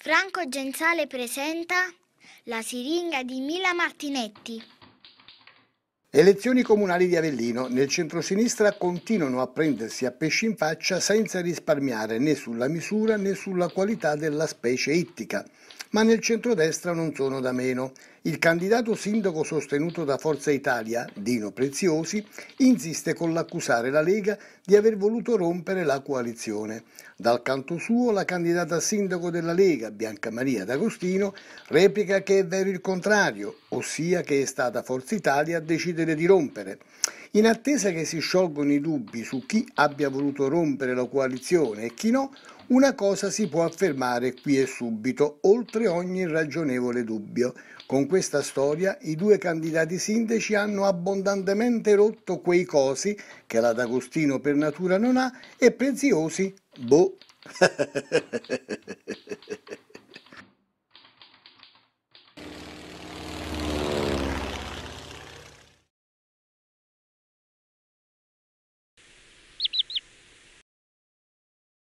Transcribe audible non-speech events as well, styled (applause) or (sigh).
Franco Genzale presenta La siringa di Mila Martinetti elezioni comunali di Avellino nel centrosinistra continuano a prendersi a pesci in faccia senza risparmiare né sulla misura né sulla qualità della specie ittica, ma nel centrodestra non sono da meno. Il candidato sindaco sostenuto da Forza Italia, Dino Preziosi, insiste con l'accusare la Lega di aver voluto rompere la coalizione. Dal canto suo la candidata sindaco della Lega, Bianca Maria D'Agostino, replica che è vero il contrario, ossia che è stata Forza Italia a decidere difficile di rompere. In attesa che si sciolgono i dubbi su chi abbia voluto rompere la coalizione e chi no, una cosa si può affermare qui e subito, oltre ogni ragionevole dubbio. Con questa storia i due candidati sindaci hanno abbondantemente rotto quei cosi che la D'Agostino per natura non ha e preziosi, boh. (laughs)